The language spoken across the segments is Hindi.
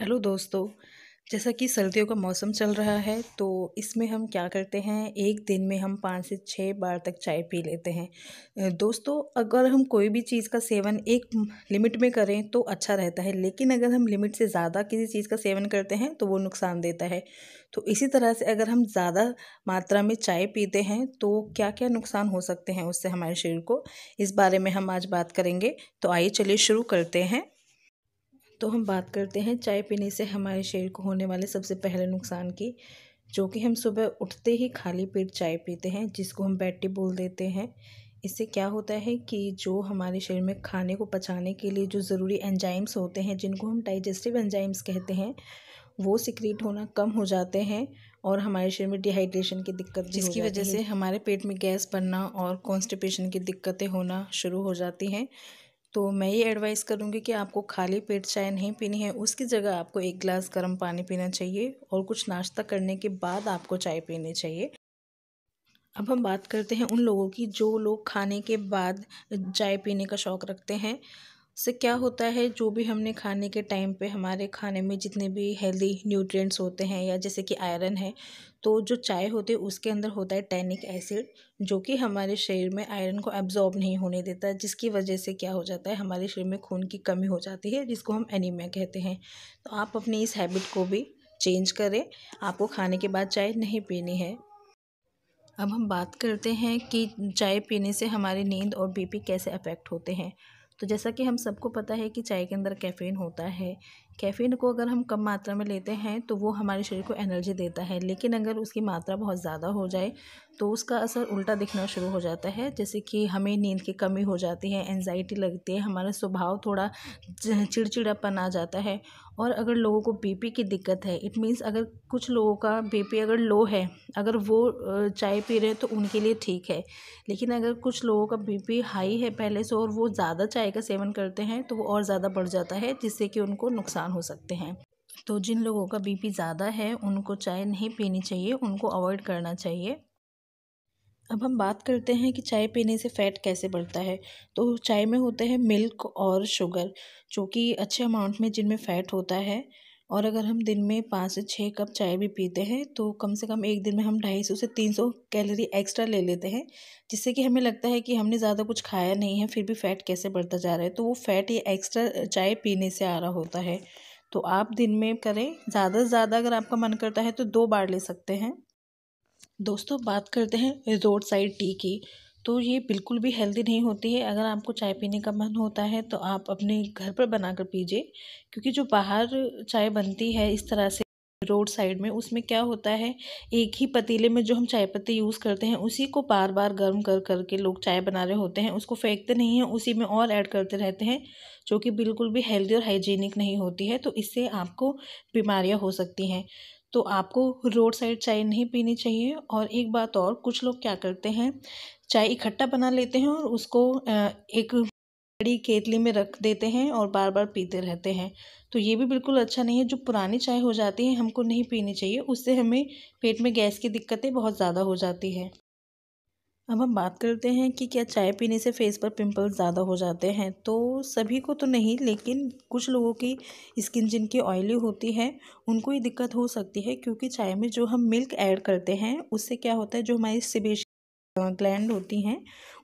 हेलो दोस्तों जैसा कि सर्दियों का मौसम चल रहा है तो इसमें हम क्या करते हैं एक दिन में हम पाँच से छः बार तक चाय पी लेते हैं दोस्तों अगर हम कोई भी चीज़ का सेवन एक लिमिट में करें तो अच्छा रहता है लेकिन अगर हम लिमिट से ज़्यादा किसी चीज़ का सेवन करते हैं तो वो नुकसान देता है तो इसी तरह से अगर हम ज़्यादा मात्रा में चाय पीते हैं तो क्या क्या नुकसान हो सकते हैं उससे हमारे शरीर को इस बारे में हम आज बात करेंगे तो आइए चलिए शुरू करते हैं तो हम बात करते हैं चाय पीने से हमारे शरीर को होने वाले सबसे पहले नुकसान की जो कि हम सुबह उठते ही खाली पेट चाय पीते हैं जिसको हम बैड बोल देते हैं इससे क्या होता है कि जो हमारे शरीर में खाने को पचाने के लिए जो ज़रूरी एंजाइम्स होते हैं जिनको हम डाइजेस्टिव एंजाइम्स कहते हैं वो सिक्रीट होना कम हो जाते हैं और हमारे शरीर में डिहाइड्रेशन की दिक्कत जिसकी वजह से हमारे पेट में गैस बनना और कॉन्स्टिपेशन की दिक्कतें होना शुरू हो जाती हैं तो मैं ये एडवाइस करूँगी कि आपको खाली पेट चाय नहीं पीनी है उसकी जगह आपको एक गिलास गर्म पानी पीना चाहिए और कुछ नाश्ता करने के बाद आपको चाय पीनी चाहिए अब हम बात करते हैं उन लोगों की जो लोग खाने के बाद चाय पीने का शौक़ रखते हैं इससे क्या होता है जो भी हमने खाने के टाइम पे हमारे खाने में जितने भी हेल्दी न्यूट्रिएंट्स होते हैं या जैसे कि आयरन है तो जो चाय होती है उसके अंदर होता है टैनिक एसिड जो कि हमारे शरीर में आयरन को एब्जॉर्ब नहीं होने देता जिसकी वजह से क्या हो जाता है हमारे शरीर में खून की कमी हो जाती है जिसको हम एनीमिया कहते हैं तो आप अपनी इस हैबिट को भी चेंज करें आपको खाने के बाद चाय नहीं पीनी है अब हम बात करते हैं कि चाय पीने से हमारी नींद और बीपी कैसे अफेक्ट होते हैं तो जैसा कि हम सबको पता है कि चाय के अंदर कैफ़ीन होता है कैफ़ीन को अगर हम कम मात्रा में लेते हैं तो वो हमारे शरीर को एनर्जी देता है लेकिन अगर उसकी मात्रा बहुत ज़्यादा हो जाए तो उसका असर उल्टा दिखना शुरू हो जाता है जैसे कि हमें नींद की कमी हो जाती है एनजाइटी लगती है हमारा स्वभाव थोड़ा चिड़चिड़ापन आ जाता है और अगर लोगों को बीपी की दिक्कत है इट मीन्स अगर कुछ लोगों का बीपी अगर लो है अगर वो चाय पी रहे हैं तो उनके लिए ठीक है लेकिन अगर कुछ लोगों का बीपी हाई है पहले से और वो ज़्यादा चाय का सेवन करते हैं तो वो और ज़्यादा बढ़ जाता है जिससे कि उनको नुकसान नुकसान हो सकते हैं तो जिन लोगों का बीपी ज़्यादा है उनको चाय नहीं पीनी चाहिए उनको अवॉइड करना चाहिए अब हम बात करते हैं कि चाय पीने से फ़ैट कैसे बढ़ता है तो चाय में होते हैं मिल्क और शुगर जो कि अच्छे अमाउंट में जिनमें फ़ैट होता है और अगर हम दिन में पाँच से छः कप चाय भी पीते हैं तो कम से कम एक दिन में हम ढाई सौ से तीन सौ कैलोरी एक्स्ट्रा ले लेते हैं जिससे कि हमें लगता है कि हमने ज़्यादा कुछ खाया नहीं है फिर भी फ़ैट कैसे बढ़ता जा रहा है तो वो फ़ैट ये एक्स्ट्रा चाय पीने से आ रहा होता है तो आप दिन में करें ज़्यादा से ज़्यादा अगर आपका मन करता है तो दो बार ले सकते हैं दोस्तों बात करते हैं रोड साइड टी की तो ये बिल्कुल भी हेल्दी नहीं होती है अगर आपको चाय पीने का मन होता है तो आप अपने घर पर बनाकर पीजिए क्योंकि जो बाहर चाय बनती है इस तरह से रोड साइड में उसमें क्या होता है एक ही पतीले में जो हम चाय पत्ती यूज़ करते हैं उसी को बार बार गर्म कर करके लोग चाय बना रहे होते हैं उसको फेंकते नहीं हैं उसी में और ऐड करते रहते हैं जो कि बिल्कुल भी हेल्दी और हाइजीनिक नहीं होती है तो इससे आपको बीमारियां हो सकती हैं तो आपको रोड साइड चाय नहीं पीनी चाहिए और एक बात और कुछ लोग क्या करते हैं चाय इकट्ठा बना लेते हैं और उसको एक बड़ी केतली में रख देते हैं और बार बार पीते रहते हैं तो ये भी बिल्कुल अच्छा नहीं है जो पुरानी चाय हो जाती है हमको नहीं पीनी चाहिए उससे हमें पेट में गैस की दिक्कतें बहुत ज़्यादा हो जाती है अब हम बात करते हैं कि क्या चाय पीने से फेस पर पिंपल्स ज़्यादा हो जाते हैं तो सभी को तो नहीं लेकिन कुछ लोगों की स्किन जिनकी ऑयली होती है उनको ये दिक्कत हो सकती है क्योंकि चाय में जो हम मिल्क ऐड करते हैं उससे क्या होता है जो हमारी सिबेश ग्लैंड होती हैं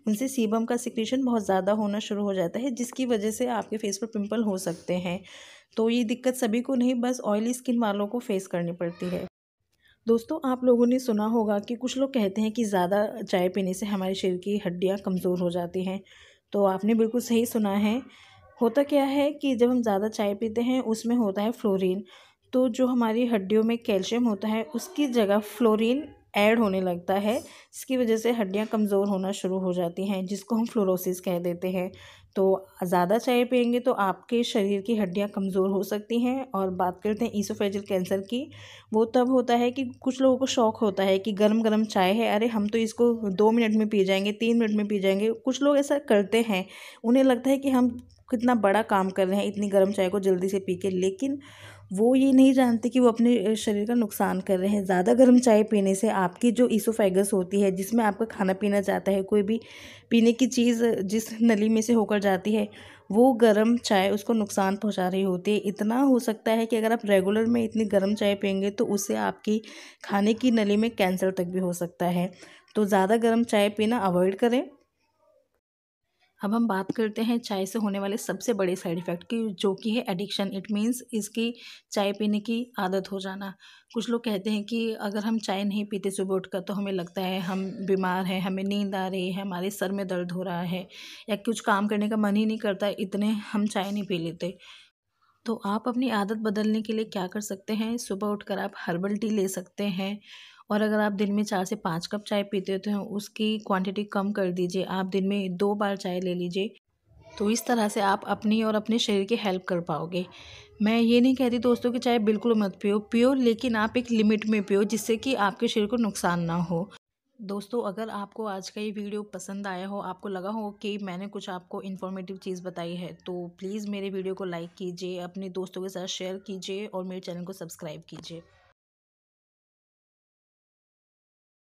उनसे सीबम का सिक्रेशन बहुत ज़्यादा होना शुरू हो जाता है जिसकी वजह से आपके फेस पर पिंपल हो सकते हैं तो ये दिक्कत सभी को नहीं बस ऑयली स्किन वालों को फेस करनी पड़ती है दोस्तों आप लोगों ने सुना होगा कि कुछ लोग कहते हैं कि ज़्यादा चाय पीने से हमारे शरीर की हड्डियाँ कमज़ोर हो जाती हैं तो आपने बिल्कुल सही सुना है होता क्या है कि जब हम ज़्यादा चाय पीते हैं उसमें होता है फ्लोरीन तो जो हमारी हड्डियों में कैल्शियम होता है उसकी जगह फ्लोरीन ऐड होने लगता है इसकी वजह से हड्डियाँ कमज़ोर होना शुरू हो जाती हैं जिसको हम फ्लोरोसिस कह देते हैं तो ज़्यादा चाय पियेंगे तो आपके शरीर की हड्डियाँ कमज़ोर हो सकती हैं और बात करते हैं ईसोफेजल कैंसर की वो तब होता है कि कुछ लोगों को शौक होता है कि गर्म गर्म चाय है अरे हम तो इसको दो मिनट में पी जाएंगे तीन मिनट में पी जाएंगे कुछ लोग ऐसा करते हैं उन्हें लगता है कि हम कितना बड़ा काम कर रहे हैं इतनी गर्म चाय को जल्दी से पी के लेकिन वो ये नहीं जानते कि वो अपने शरीर का नुकसान कर रहे हैं ज़्यादा गर्म चाय पीने से आपकी जो ईसोफेगस होती है जिसमें आपका खाना पीना जाता है कोई भी पीने की चीज़ जिस नली में से होकर जाती है वो गर्म चाय उसको नुकसान पहुंचा रही होती है इतना हो सकता है कि अगर आप रेगुलर में इतनी गर्म चाय पियेंगे तो उससे आपकी खाने की नली में कैंसर तक भी हो सकता है तो ज़्यादा गर्म चाय पीना अवॉइड करें अब हम बात करते हैं चाय से होने वाले सबसे बड़े साइड इफ़ेक्ट की जो कि है एडिक्शन इट मीन्स इसकी चाय पीने की आदत हो जाना कुछ लोग कहते हैं कि अगर हम चाय नहीं पीते सुबह उठकर तो हमें लगता है हम बीमार हैं हमें नींद आ रही है हमारे सर में दर्द हो रहा है या कुछ काम करने का मन ही नहीं करता इतने हम चाय नहीं पी लेते तो आप अपनी आदत बदलने के लिए क्या कर सकते हैं सुबह उठकर आप हर्बल टी ले सकते हैं और अगर आप दिन में चार से पाँच कप चाय पीते हो तो उसकी क्वांटिटी कम कर दीजिए आप दिन में दो बार चाय ले लीजिए तो इस तरह से आप अपनी और अपने शरीर की हेल्प कर पाओगे मैं ये नहीं कहती दोस्तों कि चाय बिल्कुल मत पियो पियो लेकिन आप एक लिमिट में पियो जिससे कि आपके शरीर को नुकसान ना हो दोस्तों अगर आपको आज का ये वीडियो पसंद आया हो आपको लगा हो कि मैंने कुछ आपको इन्फॉर्मेटिव चीज़ बताई है तो प्लीज़ मेरे वीडियो को लाइक कीजिए अपने दोस्तों के साथ शेयर कीजिए और मेरे चैनल को सब्सक्राइब कीजिए